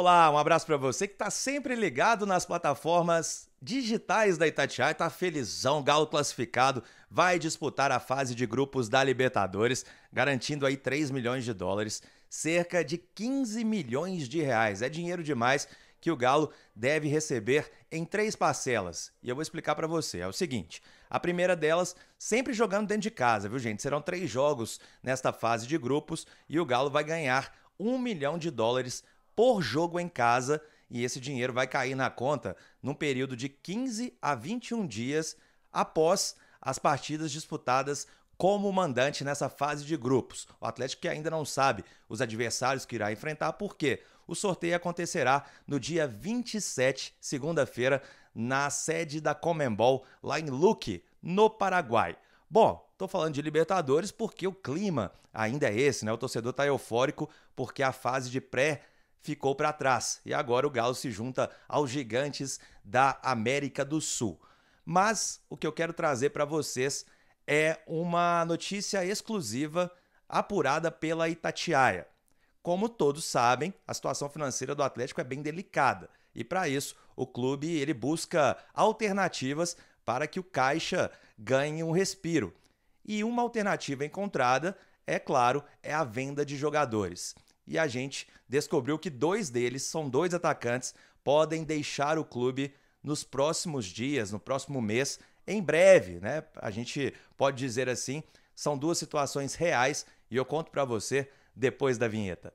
Olá, um abraço para você que está sempre ligado nas plataformas digitais da Itatiaia, está felizão, Galo classificado, vai disputar a fase de grupos da Libertadores, garantindo aí 3 milhões de dólares, cerca de 15 milhões de reais. É dinheiro demais que o Galo deve receber em três parcelas. E eu vou explicar para você. É o seguinte: a primeira delas, sempre jogando dentro de casa, viu, gente? Serão três jogos nesta fase de grupos e o Galo vai ganhar um milhão de dólares por jogo em casa e esse dinheiro vai cair na conta num período de 15 a 21 dias após as partidas disputadas como mandante nessa fase de grupos. O Atlético que ainda não sabe os adversários que irá enfrentar, porque o sorteio acontecerá no dia 27, segunda-feira, na sede da Comembol, lá em Luque, no Paraguai. Bom, tô falando de Libertadores porque o clima ainda é esse, né? O torcedor está eufórico porque a fase de pré ficou para trás e agora o Galo se junta aos gigantes da América do Sul. Mas o que eu quero trazer para vocês é uma notícia exclusiva apurada pela Itatiaia. Como todos sabem, a situação financeira do Atlético é bem delicada e para isso o clube ele busca alternativas para que o caixa ganhe um respiro. E uma alternativa encontrada, é claro, é a venda de jogadores e a gente descobriu que dois deles são dois atacantes, podem deixar o clube nos próximos dias, no próximo mês, em breve, né? A gente pode dizer assim, são duas situações reais e eu conto para você depois da vinheta.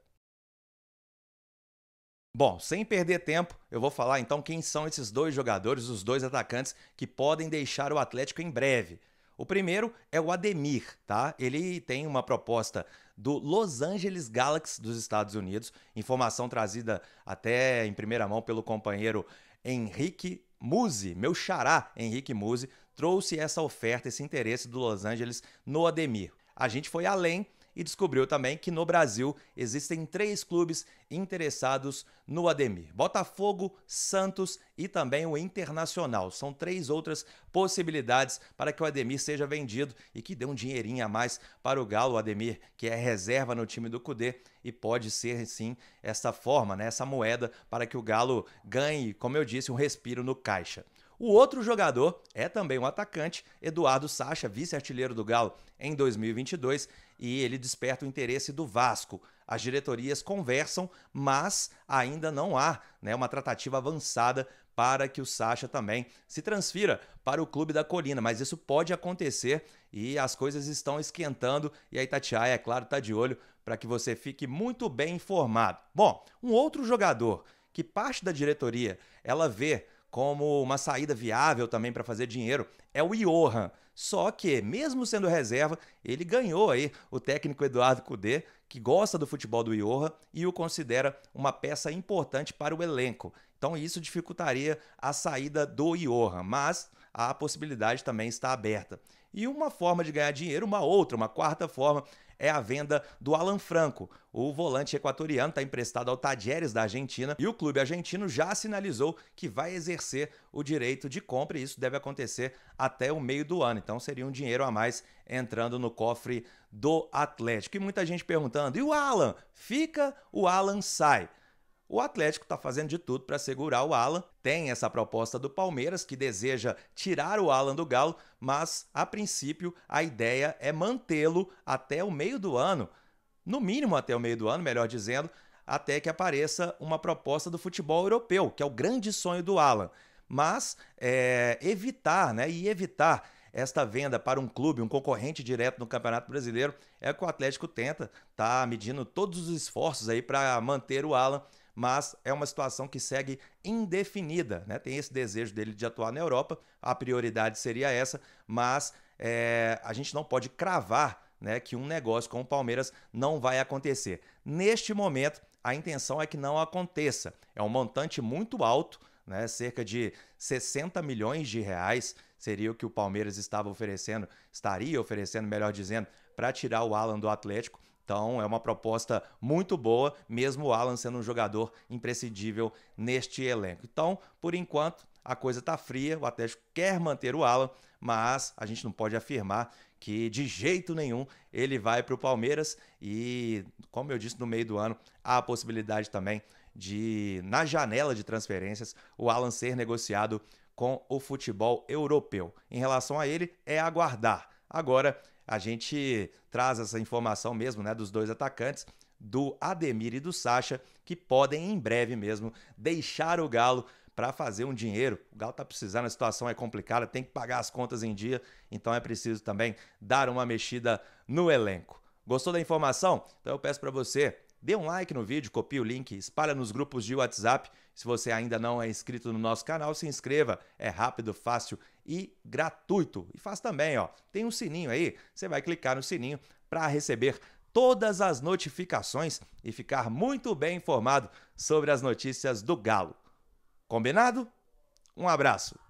Bom, sem perder tempo, eu vou falar então quem são esses dois jogadores, os dois atacantes que podem deixar o Atlético em breve. O primeiro é o Ademir, tá? Ele tem uma proposta do Los Angeles Galaxy dos Estados Unidos, informação trazida até em primeira mão pelo companheiro Henrique Muse, meu xará Henrique Muse, trouxe essa oferta, esse interesse do Los Angeles no Ademir. A gente foi além e descobriu também que no Brasil existem três clubes interessados no Ademir: Botafogo, Santos e também o Internacional. São três outras possibilidades para que o Ademir seja vendido e que dê um dinheirinho a mais para o Galo. O Ademir, que é reserva no time do Cudê, e pode ser sim essa forma, né, essa moeda para que o Galo ganhe, como eu disse, um respiro no caixa. O outro jogador é também um atacante, Eduardo Sacha, vice-artilheiro do Galo em 2022, e ele desperta o interesse do Vasco. As diretorias conversam, mas ainda não há né, uma tratativa avançada para que o Sacha também se transfira para o Clube da Colina, mas isso pode acontecer e as coisas estão esquentando e aí, Itatiaia, é claro, está de olho para que você fique muito bem informado. Bom, um outro jogador que parte da diretoria ela vê como uma saída viável também para fazer dinheiro é o Johan. Só que, mesmo sendo reserva, ele ganhou aí o técnico Eduardo Cudê, que gosta do futebol do Johan e o considera uma peça importante para o elenco. Então isso dificultaria a saída do Johan, mas a possibilidade também está aberta. E uma forma de ganhar dinheiro, uma outra, uma quarta forma, é a venda do Alan Franco. O volante equatoriano está emprestado ao Tajeres da Argentina e o clube argentino já sinalizou que vai exercer o direito de compra e isso deve acontecer até o meio do ano. Então seria um dinheiro a mais entrando no cofre do Atlético. E muita gente perguntando: e o Alan? Fica, o Alan sai. O Atlético está fazendo de tudo para segurar o Alan. Tem essa proposta do Palmeiras que deseja tirar o Alan do Galo, mas a princípio a ideia é mantê-lo até o meio do ano, no mínimo até o meio do ano, melhor dizendo, até que apareça uma proposta do futebol europeu, que é o grande sonho do Alan. Mas é, evitar, né? E evitar esta venda para um clube, um concorrente direto no Campeonato Brasileiro, é o que o Atlético tenta, está medindo todos os esforços aí para manter o Alan mas é uma situação que segue indefinida. Né? Tem esse desejo dele de atuar na Europa, a prioridade seria essa, mas é, a gente não pode cravar né, que um negócio com o Palmeiras não vai acontecer. Neste momento, a intenção é que não aconteça. É um montante muito alto, né, cerca de 60 milhões de reais seria o que o Palmeiras estava oferecendo, estaria oferecendo, melhor dizendo, para tirar o Alan do Atlético. Então é uma proposta muito boa, mesmo o Alan sendo um jogador imprescindível neste elenco. Então, por enquanto, a coisa está fria, o Atlético quer manter o Alan, mas a gente não pode afirmar que de jeito nenhum ele vai para o Palmeiras e, como eu disse, no meio do ano há a possibilidade também de, na janela de transferências, o Alan ser negociado com o futebol europeu. Em relação a ele, é aguardar. Agora a gente traz essa informação mesmo, né, dos dois atacantes, do Ademir e do Sacha, que podem em breve mesmo deixar o Galo para fazer um dinheiro. O Galo tá precisando, a situação é complicada, tem que pagar as contas em dia, então é preciso também dar uma mexida no elenco. Gostou da informação? Então eu peço para você Dê um like no vídeo, copie o link, espalha nos grupos de WhatsApp. Se você ainda não é inscrito no nosso canal, se inscreva. É rápido, fácil e gratuito. E faz também, ó. Tem um sininho aí. Você vai clicar no sininho para receber todas as notificações e ficar muito bem informado sobre as notícias do Galo. Combinado? Um abraço.